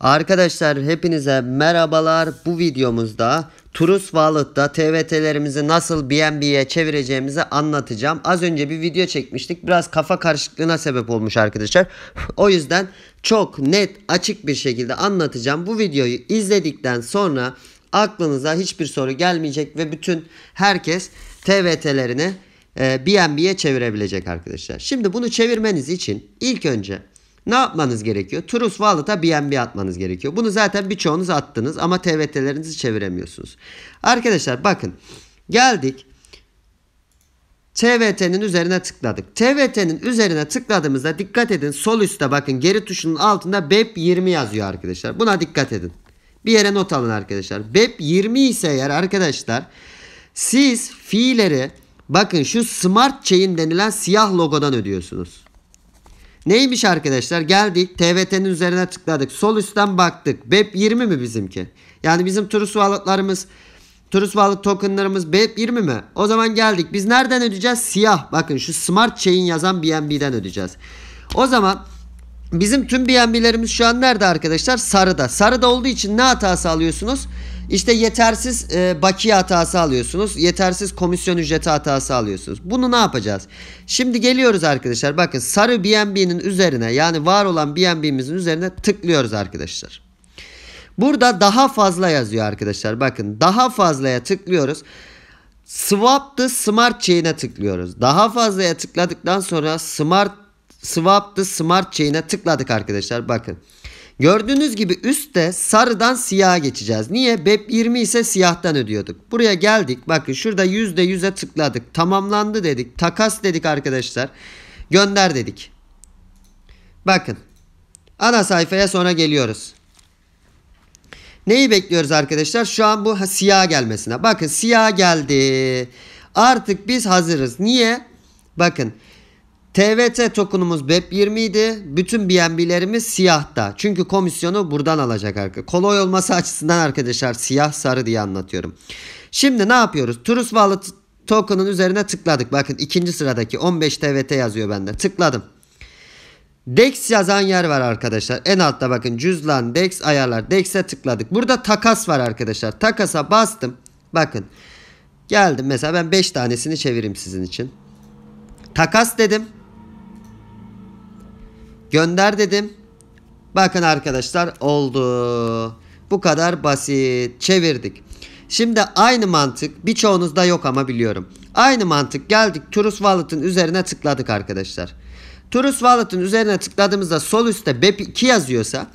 Arkadaşlar hepinize merhabalar. Bu videomuzda Turus Wallet'ta TVT'lerimizi nasıl BNB'ye çevireceğimizi anlatacağım. Az önce bir video çekmiştik. Biraz kafa karışıklığına sebep olmuş arkadaşlar. O yüzden çok net açık bir şekilde anlatacağım. Bu videoyu izledikten sonra aklınıza hiçbir soru gelmeyecek ve bütün herkes TVT'lerini e, BNB'ye çevirebilecek arkadaşlar. Şimdi bunu çevirmeniz için ilk önce ne yapmanız gerekiyor? True Wallet'a BNB atmanız gerekiyor. Bunu zaten birçoğunuz attınız ama TVT'lerinizi çeviremiyorsunuz. Arkadaşlar bakın geldik. TVT'nin üzerine tıkladık. TVT'nin üzerine tıkladığımızda dikkat edin sol üstte bakın geri tuşunun altında BEP 20 yazıyor arkadaşlar. Buna dikkat edin. Bir yere not alın arkadaşlar. BEP 20 ise eğer arkadaşlar siz fiilleri bakın şu Smart Chain denilen siyah logodan ödüyorsunuz. Neymiş arkadaşlar? Geldik TVT'nin üzerine tıkladık. Sol üstten baktık. BEP 20 mi bizimki? Yani bizim Trust Wallet'larımız Trust Wallet tokenlarımız BEP 20 mi? O zaman geldik. Biz nereden ödeyeceğiz? Siyah. Bakın şu Smart Chain yazan BNB'den ödeyeceğiz. O zaman Bizim tüm BNB'lerimiz şu an nerede arkadaşlar? Sarıda. Sarıda olduğu için ne hatası alıyorsunuz? İşte yetersiz e, bakiye hatası alıyorsunuz. Yetersiz komisyon ücreti hatası alıyorsunuz. Bunu ne yapacağız? Şimdi geliyoruz arkadaşlar. Bakın sarı BNB'nin üzerine yani var olan BNB'mizin üzerine tıklıyoruz arkadaşlar. Burada daha fazla yazıyor arkadaşlar. Bakın daha fazlaya tıklıyoruz. Swap the Smart Chain'e tıklıyoruz. Daha fazlaya tıkladıktan sonra Smart Swap the Smart Chain'e tıkladık arkadaşlar. Bakın. Gördüğünüz gibi üstte sarıdan siyaha geçeceğiz. Niye? BEP 20 ise siyahtan ödüyorduk. Buraya geldik. Bakın şurada %100'e tıkladık. Tamamlandı dedik. Takas dedik arkadaşlar. Gönder dedik. Bakın. Ana sayfaya sonra geliyoruz. Neyi bekliyoruz arkadaşlar? Şu an bu siyah gelmesine. Bakın siyah geldi. Artık biz hazırız. Niye? Bakın TVT tokenumuz BEP20 idi. Bütün BNB'lerimiz siyahta. Çünkü komisyonu buradan alacak arkadaşlar. Kolay olması açısından arkadaşlar siyah sarı diye anlatıyorum. Şimdi ne yapıyoruz? Turus Wallet token'ın üzerine tıkladık. Bakın ikinci sıradaki 15 TVT yazıyor bende. Tıkladım. DEX yazan yer var arkadaşlar. En altta bakın cüzdan, DEX ayarlar. DEX'e tıkladık. Burada takas var arkadaşlar. Takasa bastım. Bakın. Geldim mesela ben 5 tanesini çevireyim sizin için. Takas dedim. Gönder dedim. Bakın arkadaşlar oldu. Bu kadar basit. Çevirdik. Şimdi aynı mantık birçoğunuzda yok ama biliyorum. Aynı mantık geldik Turus Wallet'ın üzerine tıkladık arkadaşlar. Turus Wallet'ın üzerine tıkladığımızda sol üstte BEP2 yazıyorsa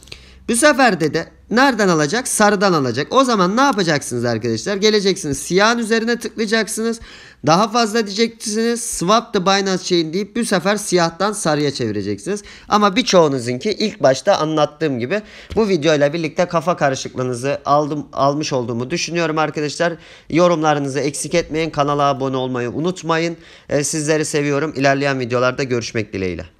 bu sefer de Nereden alacak? Sarıdan alacak. O zaman ne yapacaksınız arkadaşlar? Geleceksiniz siyahın üzerine tıklayacaksınız. Daha fazla diyeceksiniz. Swap the Binance Chain deyip bu sefer siyahtan sarıya çevireceksiniz. Ama birçoğunuzinki ilk başta anlattığım gibi bu videoyla birlikte kafa karışıklığınızı aldım, almış olduğumu düşünüyorum arkadaşlar. Yorumlarınızı eksik etmeyin. Kanala abone olmayı unutmayın. Ee, sizleri seviyorum. İlerleyen videolarda görüşmek dileğiyle.